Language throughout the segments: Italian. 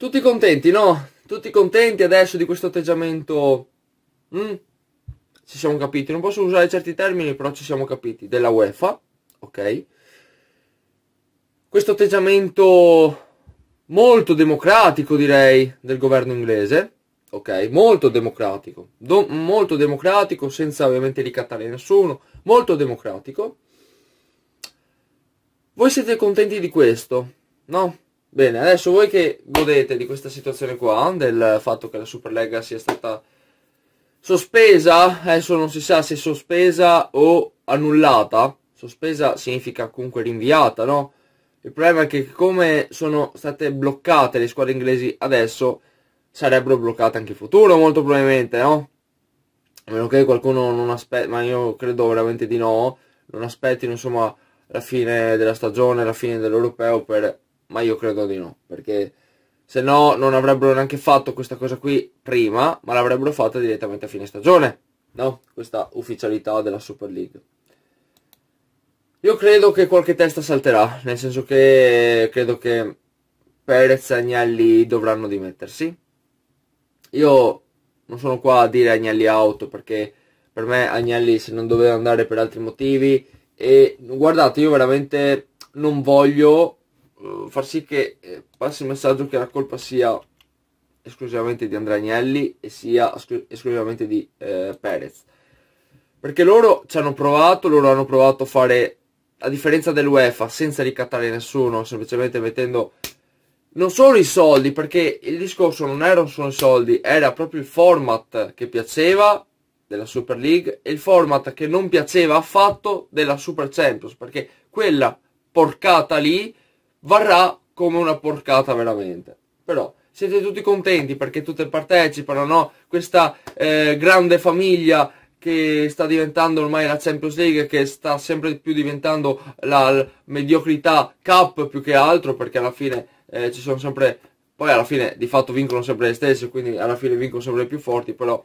Tutti contenti, no? Tutti contenti adesso di questo atteggiamento... Mm? Ci siamo capiti, non posso usare certi termini, però ci siamo capiti. Della UEFA, ok? Questo atteggiamento molto democratico, direi, del governo inglese, ok? Molto democratico, Do molto democratico, senza ovviamente ricattare nessuno, molto democratico. Voi siete contenti di questo, no? Bene, adesso voi che godete di questa situazione qua, del fatto che la Super Superlega sia stata sospesa, adesso non si sa se sospesa o annullata, sospesa significa comunque rinviata, no? Il problema è che come sono state bloccate le squadre inglesi adesso, sarebbero bloccate anche in futuro molto probabilmente, no? A meno che qualcuno non aspetti, ma io credo veramente di no, non aspettino insomma la fine della stagione, la fine dell'Europeo per ma io credo di no, perché se no non avrebbero neanche fatto questa cosa qui prima, ma l'avrebbero fatta direttamente a fine stagione, no? Questa ufficialità della Super League. Io credo che qualche testa salterà, nel senso che credo che Perez e Agnelli dovranno dimettersi. Io non sono qua a dire Agnelli out perché per me Agnelli se non doveva andare per altri motivi e guardate io veramente non voglio eh, far sì che eh, passi il messaggio che la colpa sia esclusivamente di Andrea Agnelli e sia esclusivamente di eh, Perez. Perché loro ci hanno provato, loro hanno provato a fare, la differenza dell'UEFA, senza ricattare nessuno, semplicemente mettendo non solo i soldi, perché il discorso non erano solo i soldi, era proprio il format che piaceva della Super League e il format che non piaceva affatto della Super Champions, perché quella porcata lì varrà come una porcata veramente. Però siete tutti contenti perché tutte partecipano, no? Questa eh, grande famiglia che sta diventando ormai la Champions League, che sta sempre più diventando la mediocrità cup più che altro, perché alla fine eh, ci sono sempre, poi alla fine di fatto vincono sempre le stesse, quindi alla fine vincono sempre le più forti, però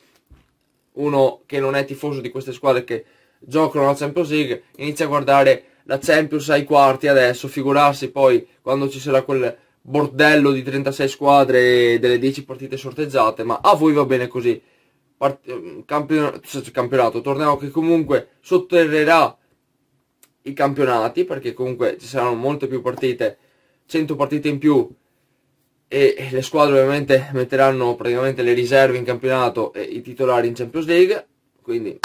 uno che non è tifoso di queste squadre che giocano la Champions League inizia a guardare la Champions ai quarti adesso, figurarsi poi quando ci sarà quel bordello di 36 squadre e delle 10 partite sorteggiate, ma a voi va bene così. Part- ehm, campionato, cioè, cioè, campionato, torneo che comunque sotterrerà i campionati, perché comunque ci saranno molte più partite, 100 partite in più, e le squadre ovviamente metteranno praticamente le riserve in campionato e i titolari in Champions League, quindi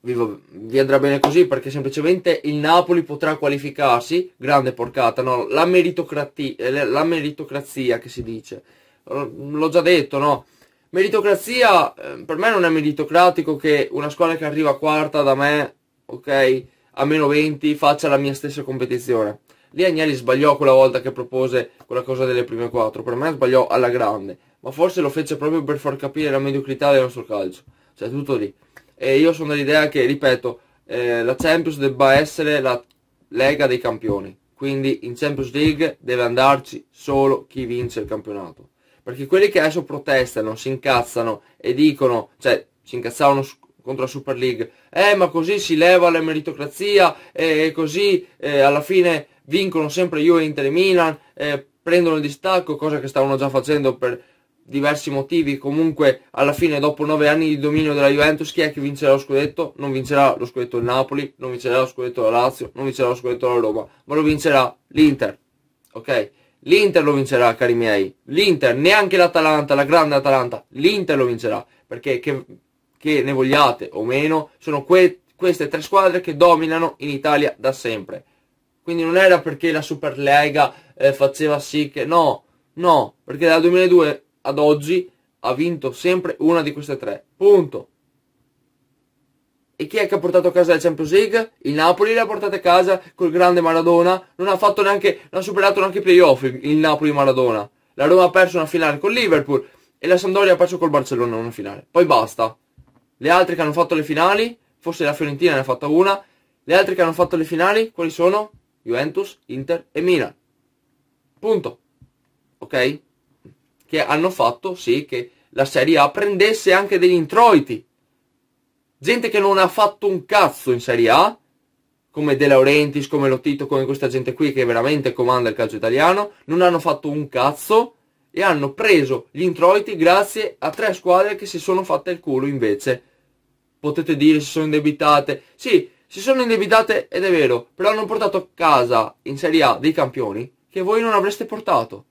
vi, vi, andrà bene così perché semplicemente il Napoli potrà qualificarsi, grande porcata, no? la, meritocrazia, eh, la meritocrazia che si dice, l'ho già detto, no? Meritocrazia, eh, per me non è meritocratico che una squadra che arriva quarta da me, ok, a meno 20, faccia la mia stessa competizione. Lì Agnelli sbagliò quella volta che propose quella cosa delle prime quattro, per me sbagliò alla grande, ma forse lo fece proprio per far capire la mediocrità del nostro calcio, cioè tutto lì e io sono dell'idea che, ripeto, eh, la Champions debba essere la Lega dei Campioni. Quindi in Champions League deve andarci solo chi vince il campionato. Perché quelli che adesso protestano, si incazzano e dicono, cioè si incazzavano contro la Super League, eh ma così si leva la meritocrazia e eh, così eh, alla fine vincono sempre io e Inter e Milan, eh, prendono il distacco, cosa che stavano già facendo per diversi motivi, comunque alla fine dopo nove anni di dominio della Juventus chi è che vincerà lo scudetto? Non vincerà lo scudetto il Napoli, non vincerà lo scudetto la Lazio, non vincerà lo scudetto la Roma, ma lo vincerà l'Inter, ok? L'Inter lo vincerà, cari miei, l'Inter, neanche l'Atalanta, la grande Atalanta, l'Inter lo vincerà, perché che, che, ne vogliate o meno, sono que queste tre squadre che dominano in Italia da sempre. Quindi non era perché la Superlega eh, faceva sì che... No, no, perché dal 2002 ad oggi ha vinto sempre una di queste tre. Punto. E chi è che ha portato a casa la Champions League? Il Napoli l'ha portata a casa col grande Maradona. Non ha fatto neanche, non ha superato neanche i playoff il Napoli Maradona. La Roma ha perso una finale con Liverpool e la Sampdoria ha perso col Barcellona una finale. Poi basta. Le altre che hanno fatto le finali, forse la Fiorentina ne ha fatta una, le altre che hanno fatto le finali, quali sono? Juventus, Inter e Milan. Punto. Ok? che hanno fatto sì che la Serie A prendesse anche degli introiti. Gente che non ha fatto un cazzo in Serie A, come De Laurentiis, come Lotito, come questa gente qui che veramente comanda il calcio italiano, non hanno fatto un cazzo e hanno preso gli introiti grazie a tre squadre che si sono fatte il culo invece. Potete dire si sono indebitate. Sì, si sono indebitate ed è vero, però hanno portato a casa in Serie A dei campioni che voi non avreste portato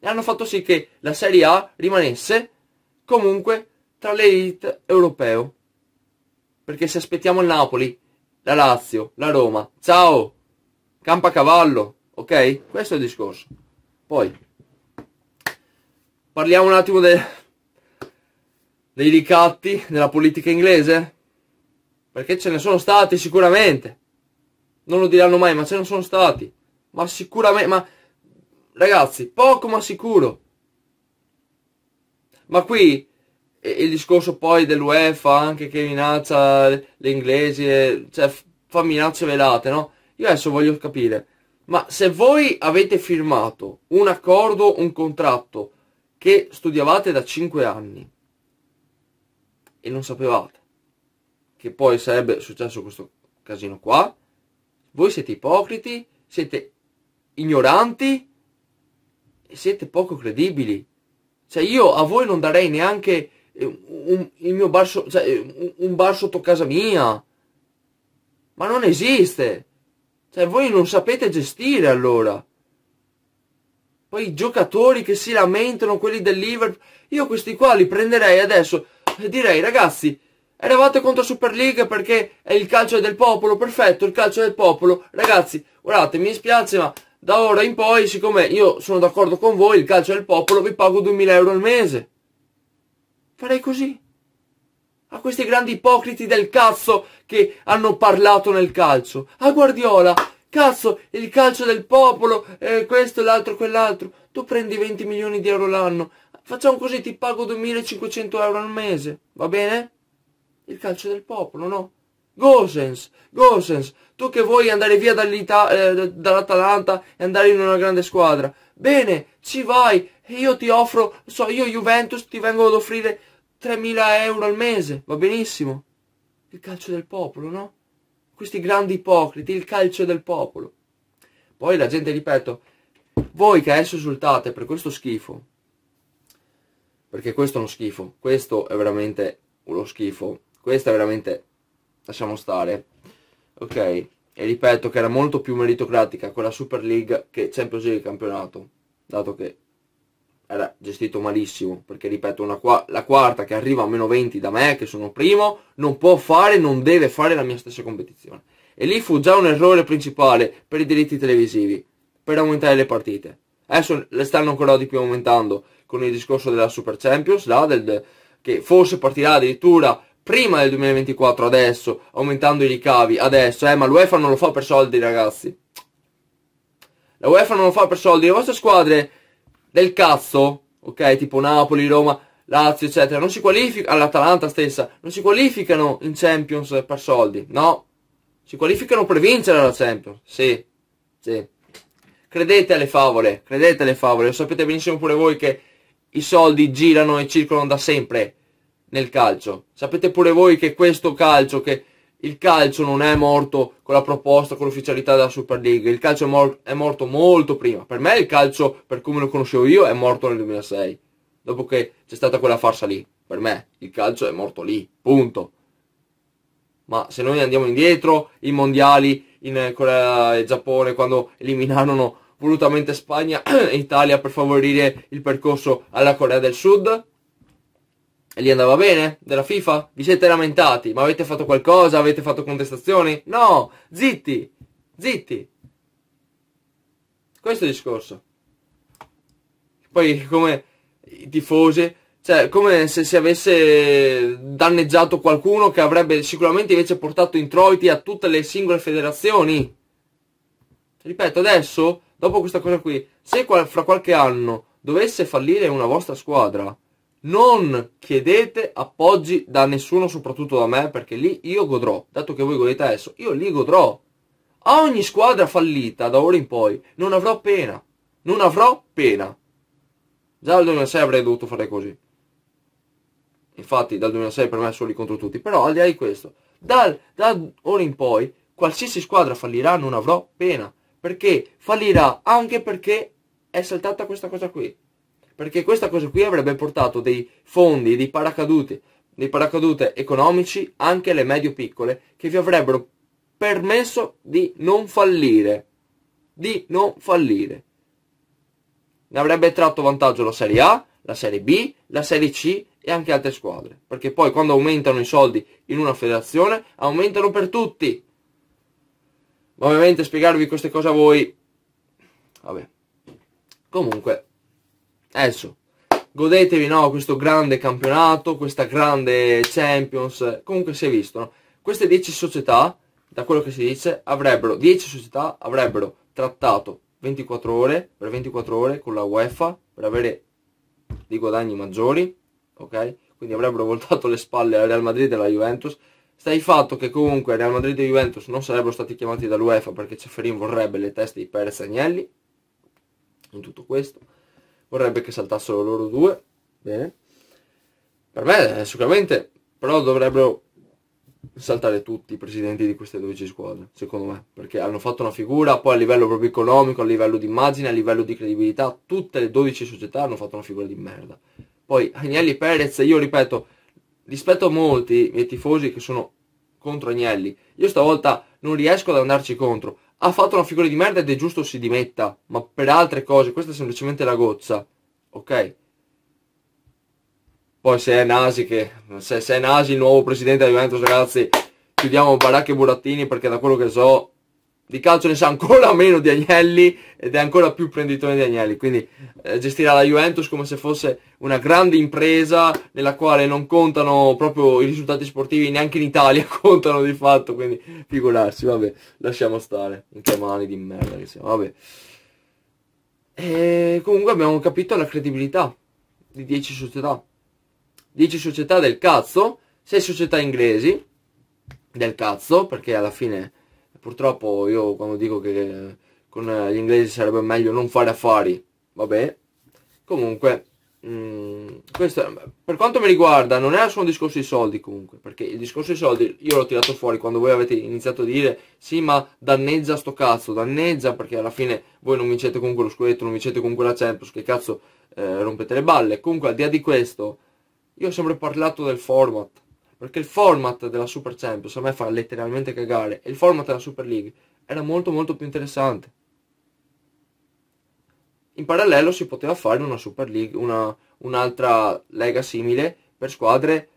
e hanno fatto sì che la Serie A rimanesse comunque tra l'elite europeo. Perché se aspettiamo il Napoli, la Lazio, la Roma, ciao, campa cavallo, ok? Questo è il discorso. Poi, parliamo un attimo de... dei ricatti della politica inglese, perché ce ne sono stati sicuramente. Non lo diranno mai, ma ce ne sono stati. Ma sicuramente, ma Ragazzi, poco ma sicuro. Ma qui il discorso poi dell'UEFA anche che minaccia le inglesi, cioè fa minacce velate, no? Io adesso voglio capire, ma se voi avete firmato un accordo, un contratto che studiavate da 5 anni e non sapevate che poi sarebbe successo questo casino qua, voi siete ipocriti, siete ignoranti siete poco credibili. Cioè io a voi non darei neanche eh, un, il mio bar, so, cioè, eh, un, un bar sotto casa mia. Ma non esiste. Cioè voi non sapete gestire allora. Poi i giocatori che si lamentano, quelli del Liverpool, io questi qua li prenderei adesso e direi ragazzi, eravate contro Super League perché è il calcio del popolo, perfetto, il calcio del popolo. Ragazzi, guardate, mi spiace, ma da ora in poi, siccome io sono d'accordo con voi, il calcio è il popolo, vi pago 2000 euro al mese. Farei così. A questi grandi ipocriti del cazzo che hanno parlato nel calcio. A Guardiola, cazzo, il calcio del popolo, eh, questo, l'altro, quell'altro. Tu prendi 20 milioni di euro l'anno. Facciamo così, ti pago 2500 euro al mese. Va bene? Il calcio del popolo, no? Gosens, Gosens, tu che vuoi andare via eh, dall'Atalanta e andare in una grande squadra. Bene, ci vai e io ti offro, so, io Juventus ti vengo ad offrire 3.000 euro al mese, va benissimo. Il calcio del popolo, no? Questi grandi ipocriti, il calcio del popolo. Poi la gente, ripeto, voi che adesso esultate per questo schifo, perché questo è uno schifo, questo è veramente uno schifo, questo è veramente lasciamo stare. Ok, e ripeto che era molto più meritocratica quella Super League che Champions League campionato, dato che era gestito malissimo, perché ripeto, una qua la quarta che arriva a meno 20 da me, che sono primo, non può fare, non deve fare la mia stessa competizione. E lì fu già un errore principale per i diritti televisivi, per aumentare le partite. Adesso le stanno ancora di più aumentando con il discorso della Super Champions, là, del, che forse partirà addirittura prima del 2024, adesso, aumentando i ricavi, adesso, eh, ma l'UEFA non lo fa per soldi, ragazzi. La UEFA non lo fa per soldi, le vostre squadre del cazzo, ok, tipo Napoli, Roma, Lazio, eccetera, non si qualificano, all'Atalanta stessa, non si qualificano in Champions per soldi, no. Si qualificano per vincere la Champions, sì, sì. Credete alle favole, credete alle favole, lo sapete benissimo pure voi che i soldi girano e circolano da sempre nel calcio. Sapete pure voi che questo calcio, che il calcio non è morto con la proposta, con l'ufficialità della Super League, il calcio è, mor è, morto molto prima. Per me il calcio, per come lo conoscevo io, è morto nel 2006, dopo che c'è stata quella farsa lì. Per me il calcio è morto lì, punto. Ma se noi andiamo indietro, i mondiali in Corea e Giappone, quando eliminarono volutamente Spagna e Italia per favorire il percorso alla Corea del Sud, e gli andava bene? Della FIFA? Vi siete lamentati? Ma avete fatto qualcosa? Avete fatto contestazioni? No! Zitti! Zitti! Questo è il discorso. Poi come i tifosi, cioè come se si avesse danneggiato qualcuno che avrebbe sicuramente invece portato introiti a tutte le singole federazioni. Ripeto, adesso, dopo questa cosa qui, se qual fra qualche anno dovesse fallire una vostra squadra, non chiedete appoggi da nessuno, soprattutto da me, perché lì io godrò, dato che voi godete adesso, io lì godrò. A ogni squadra fallita da ora in poi non avrò pena, non avrò pena. Già al 2006 avrei dovuto fare così. Infatti dal 2006 per me è soli contro tutti, però al di là di questo, dal, da ora in poi qualsiasi squadra fallirà non avrò pena, perché fallirà anche perché è saltata questa cosa qui perché questa cosa qui avrebbe portato dei fondi, dei paracadute, dei paracadute economici anche alle medio-piccole, che vi avrebbero permesso di non fallire, di non fallire. Ne avrebbe tratto vantaggio la Serie A, la Serie B, la Serie C e anche altre squadre, perché poi quando aumentano i soldi in una federazione, aumentano per tutti. Ma ovviamente spiegarvi queste cose a voi, vabbè. Comunque, adesso godetevi no, questo grande campionato, questa grande Champions, comunque si è visto, no? queste 10 società, da quello che si dice, avrebbero, 10 società avrebbero trattato 24 ore, per 24 ore con la UEFA per avere dei guadagni maggiori, ok? Quindi avrebbero voltato le spalle al Real Madrid e alla Juventus. Sta il fatto che comunque Real Madrid e Juventus non sarebbero stati chiamati dall'UEFA perché Ceferin vorrebbe le teste di Perez Agnelli in tutto questo vorrebbe che saltassero loro due, bene. Per me sicuramente, però dovrebbero saltare tutti i presidenti di queste 12 squadre, secondo me, perché hanno fatto una figura, poi a livello proprio economico, a livello di immagine, a livello di credibilità, tutte le 12 società hanno fatto una figura di merda. Poi Agnelli Perez, io ripeto, rispetto a molti miei tifosi che sono contro Agnelli, io stavolta non riesco ad andarci contro, ha fatto una figura di merda ed è giusto si dimetta, ma per altre cose, questa è semplicemente la gozza, ok? Poi se è Nasi che, se, se è Nasi il nuovo presidente della Juventus ragazzi, chiudiamo baracche e burattini perché da quello che so di calcio ne sa ancora meno di Agnelli ed è ancora più prenditore di Agnelli, quindi eh, gestirà la Juventus come se fosse una grande impresa nella quale non contano proprio i risultati sportivi, neanche in Italia contano di fatto, quindi figurarsi, vabbè, lasciamo stare, non che mani di merda che siamo, vabbè. E eh, comunque abbiamo capito la credibilità di 10 società, 10 società del cazzo, 6 società inglesi del cazzo, perché alla fine Purtroppo io quando dico che con gli inglesi sarebbe meglio non fare affari, vabbè. Comunque, mh, mm, questo, per quanto mi riguarda non è solo un discorso di soldi comunque, perché il discorso di soldi io l'ho tirato fuori quando voi avete iniziato a dire sì ma danneggia sto cazzo, danneggia perché alla fine voi non vincete comunque lo scudetto, non vincete comunque la Champions, che cazzo eh, rompete le balle. Comunque al di là di questo, io ho sempre parlato del format, perché il format della Super Champions a me fa letteralmente cagare e il format della Super League era molto molto più interessante. In parallelo si poteva fare una Super League, un'altra lega simile per squadre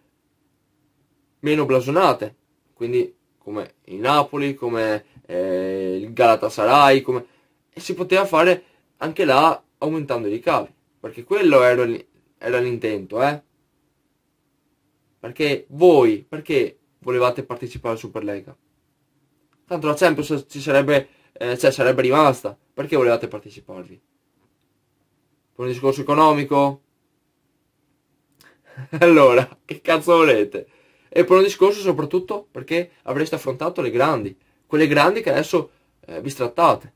meno blasonate, quindi come il Napoli, come eh, il Galatasaray, come... e si poteva fare anche là aumentando i ricavi, perché quello era l'intento, eh. Perché voi, perché volevate partecipare alla Superlega? Tanto la Champions ci sarebbe, eh, cioè, sarebbe rimasta. Perché volevate parteciparvi? Per un discorso economico? allora, che cazzo volete? E per un discorso soprattutto perché avreste affrontato le grandi. Quelle grandi che adesso eh, vi strattate.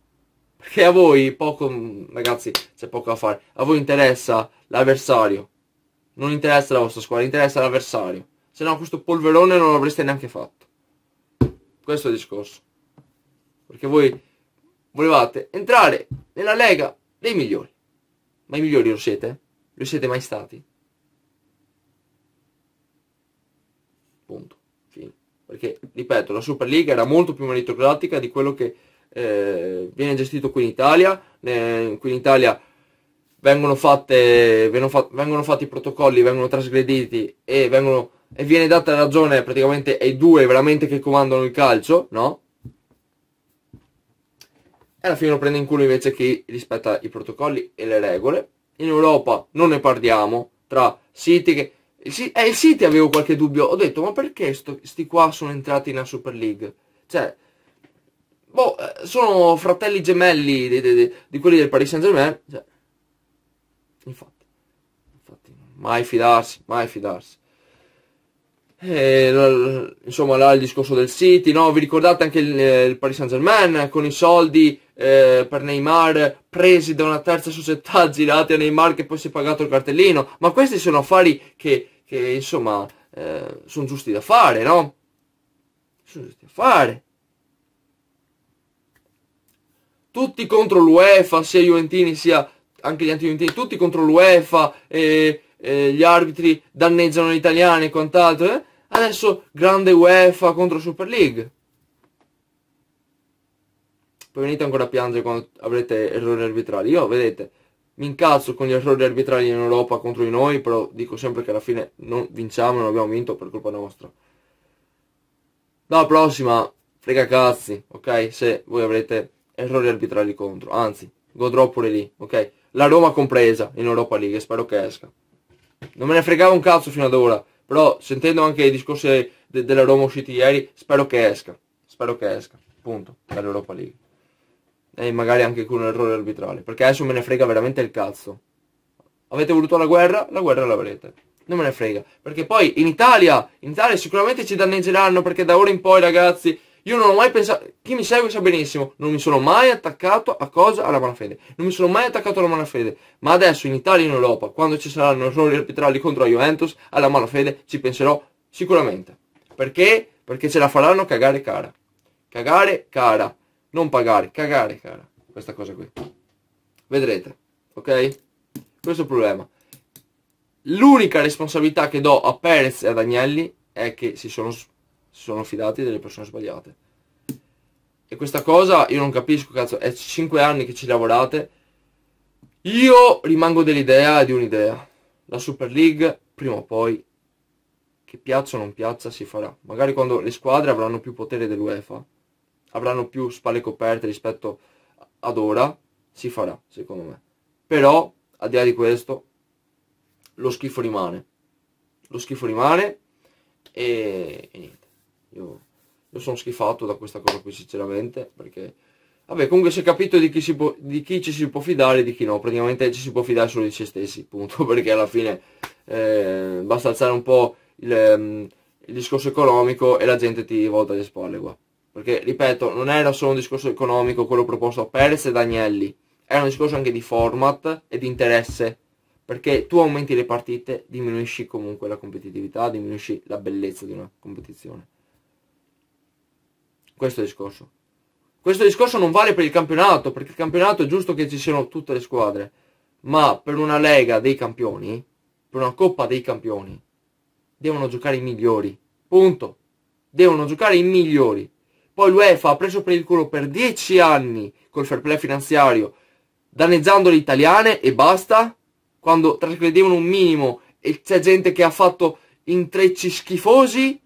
Perché a voi poco, mm, ragazzi, c'è poco da fare. A voi interessa l'avversario non interessa la vostra squadra, interessa l'avversario. Se no questo polverone non l'avreste neanche fatto. Questo è il discorso. Perché voi volevate entrare nella Lega dei migliori. Ma i migliori lo siete? Lo siete mai stati? Punto. Fine. Perché, ripeto, la Super League era molto più meritocratica di quello che eh, viene gestito qui in Italia. Eh, qui in Italia vengono, fatte, vengono, fa, vengono fatti i protocolli, vengono trasgrediti e, vengono, e viene data ragione praticamente ai due veramente che comandano il calcio, no? E alla fine lo prende in culo invece chi rispetta i protocolli e le regole. In Europa non ne parliamo, tra siti che... Il, eh, il City avevo qualche dubbio, ho detto ma perché sto, sti qua sono entrati nella Super League? Cioè, boh, eh, sono fratelli gemelli di, di, di quelli del Paris Saint Germain, cioè, Infatti, infatti, mai fidarsi, mai fidarsi. E, insomma, là il discorso del City, no? Vi ricordate anche il, il Paris Saint-Germain con i soldi eh, per Neymar presi da una terza società girati a Neymar che poi si è pagato il cartellino? Ma questi sono affari che, che insomma, eh, sono giusti da fare, no? Sono giusti da fare. Tutti contro l'UEFA, sia Juventini sia anche gli antiunitari, tutti contro l'UEFA, e, e, gli arbitri danneggiano gli italiani e quant'altro, eh? adesso grande UEFA contro Super League. Poi venite ancora a piangere quando avrete errori arbitrali. Io, vedete, mi incazzo con gli errori arbitrali in Europa contro di noi, però dico sempre che alla fine non vinciamo, non abbiamo vinto per colpa nostra. Dalla prossima, frega cazzi, ok? Se voi avrete errori arbitrali contro, anzi, godrò pure lì, ok? la Roma compresa in Europa League, spero che esca. Non me ne fregava un cazzo fino ad ora, però sentendo anche i discorsi de della Roma usciti ieri, spero che esca, spero che esca, punto, dall'Europa League. E magari anche con un errore arbitrale, perché adesso me ne frega veramente il cazzo. Avete voluto la guerra? La guerra l'avrete. Non me ne frega, perché poi in Italia, in Italia sicuramente ci danneggeranno, perché da ora in poi ragazzi io non ho mai pensato, chi mi segue sa benissimo, non mi sono mai attaccato a cosa? Alla malafede. Non mi sono mai attaccato alla malafede. Ma adesso in Italia e in Europa, quando ci saranno errori arbitrali contro la Juventus, alla malafede ci penserò sicuramente. Perché? Perché ce la faranno cagare cara. Cagare cara. Non pagare, cagare cara. Questa cosa qui. Vedrete. Ok? Questo è il problema. L'unica responsabilità che do a Perez e ad Agnelli è che si sono si sono fidati delle persone sbagliate. E questa cosa io non capisco, cazzo, è 5 anni che ci lavorate. Io rimango dell'idea di un'idea. La Super League, prima o poi, che piaccia o non piaccia, si farà. Magari quando le squadre avranno più potere dell'UEFA, avranno più spalle coperte rispetto ad ora, si farà, secondo me. Però, al di là di questo, lo schifo rimane. Lo schifo rimane e, e niente. Io, io sono schifato da questa cosa qui sinceramente perché... Vabbè, comunque si è capito di chi, può, di chi, ci si può fidare e di chi no. Praticamente ci si può fidare solo di se stessi, punto, perché alla fine eh, basta alzare un po' il, mm, il, discorso economico e la gente ti volta le spalle qua. Perché, ripeto, non era solo un discorso economico quello proposto a Perez e Agnelli, era un discorso anche di format e di interesse. Perché tu aumenti le partite, diminuisci comunque la competitività, diminuisci la bellezza di una competizione. Questo discorso. Questo discorso non vale per il campionato, perché il campionato è giusto che ci siano tutte le squadre, ma per una lega dei campioni, per una coppa dei campioni, devono giocare i migliori. Punto. Devono giocare i migliori. Poi l'UEFA ha preso per il culo per 10 anni col fair play finanziario, danneggiando le italiane e basta, quando trascredevano un minimo e c'è gente che ha fatto intrecci schifosi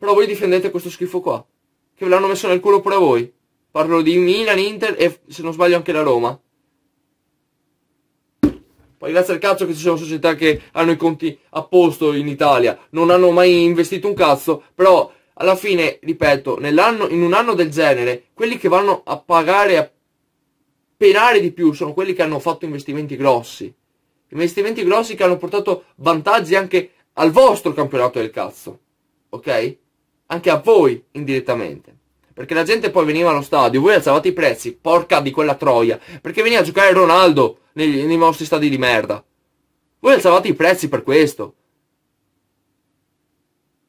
Però voi difendete questo schifo qua. Che ve l'hanno messo nel culo pure a voi. Parlo di Milan, Inter e se non sbaglio anche la Roma. Poi grazie al cazzo che ci sono società che hanno i conti a posto in Italia. Non hanno mai investito un cazzo. Però alla fine, ripeto, in un anno del genere, quelli che vanno a pagare, a penare di più, sono quelli che hanno fatto investimenti grossi. Investimenti grossi che hanno portato vantaggi anche al vostro campionato del cazzo. Ok? anche a voi indirettamente. Perché la gente poi veniva allo stadio, voi alzavate i prezzi, porca di quella troia, perché veniva a giocare Ronaldo nei, nei vostri stadi di merda. Voi alzavate i prezzi per questo.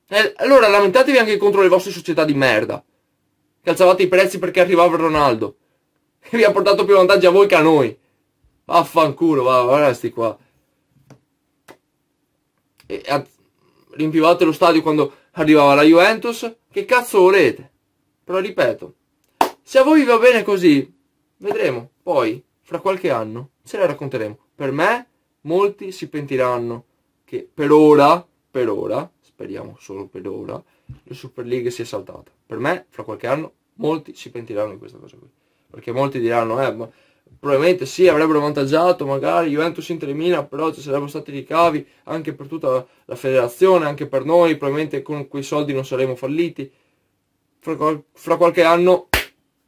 E allora lamentatevi anche contro le vostre società di merda, che alzavate i prezzi perché arrivava Ronaldo. E vi ha portato più vantaggi a voi che a noi. Vaffanculo, va, guarda sti qua. E, a, riempivate lo stadio quando arrivava la Juventus, che cazzo volete? Però ripeto, se a voi va bene così, vedremo, poi, fra qualche anno, ce la racconteremo. Per me, molti si pentiranno che per ora, per ora, speriamo solo per ora, la Super League si è saltata. Per me, fra qualche anno, molti si pentiranno di questa cosa qui. Perché molti diranno, eh, ma probabilmente sì, avrebbero vantaggiato magari Juventus Inter e Milan, però ci sarebbero stati ricavi anche per tutta la federazione, anche per noi, probabilmente con quei soldi non saremmo falliti. Fra, fra qualche anno,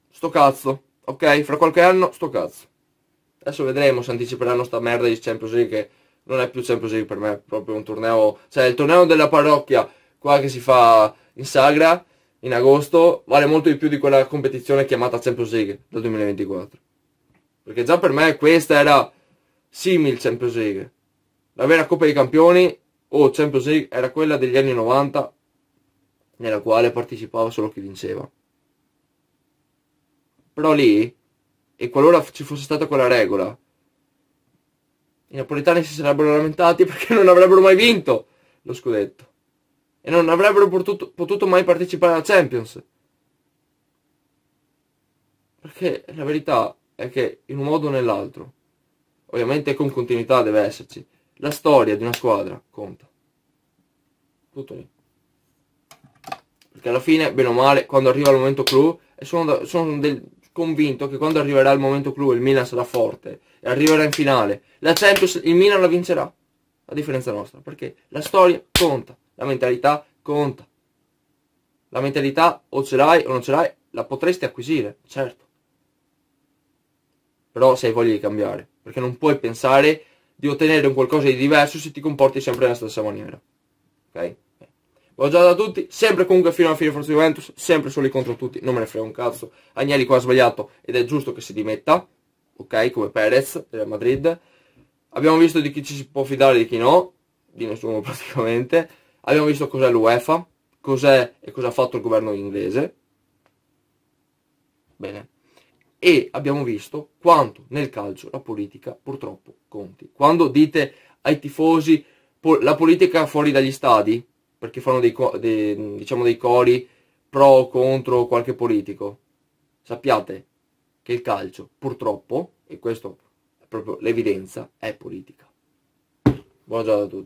sto cazzo, ok? Fra qualche anno, sto cazzo. Adesso vedremo se anticiperanno sta merda di Champions League, che non è più Champions League per me, è proprio un torneo, cioè il torneo della parrocchia, qua che si fa in Sagra, in agosto, vale molto di più di quella competizione chiamata Champions League del 2024. Perché già per me questa era simil Champions League. La vera Coppa dei Campioni o Champions League era quella degli anni 90 nella quale partecipava solo chi vinceva. Però lì, e qualora ci fosse stata quella regola, i napoletani si sarebbero lamentati perché non avrebbero mai vinto lo scudetto e non avrebbero potuto, potuto mai partecipare alla Champions. Perché la verità è che in un modo o nell'altro, ovviamente con continuità deve esserci, la storia di una squadra conta. Tutto lì. Perché alla fine, bene o male, quando arriva il momento clou, e sono, sono del, convinto che quando arriverà il momento clou il Milan sarà forte e arriverà in finale. La Champions, il Milan la vincerà, a differenza nostra, perché la storia conta, la mentalità conta. La mentalità o ce l'hai o non ce l'hai, la potresti acquisire, certo però se hai voglia di cambiare, perché non puoi pensare di ottenere un qualcosa di diverso se ti comporti sempre nella stessa maniera. Ok? L'ho già da tutti, sempre comunque fino alla fine Forza Juventus, sempre soli contro tutti, non me ne frega un cazzo. Agnelli qua ha sbagliato ed è giusto che si dimetta, ok? Come Perez del Madrid. Abbiamo visto di chi ci si può fidare e di chi no, di nessuno praticamente. Abbiamo visto cos'è l'UEFA, cos'è e cosa ha fatto il governo inglese. Bene e abbiamo visto quanto nel calcio la politica purtroppo conti. Quando dite ai tifosi po- la politica fuori dagli stadi, perché fanno dei, co- dei, diciamo dei cori pro o contro qualche politico, sappiate che il calcio purtroppo, e questo è proprio l'evidenza, è politica. Buona giornata a tutti.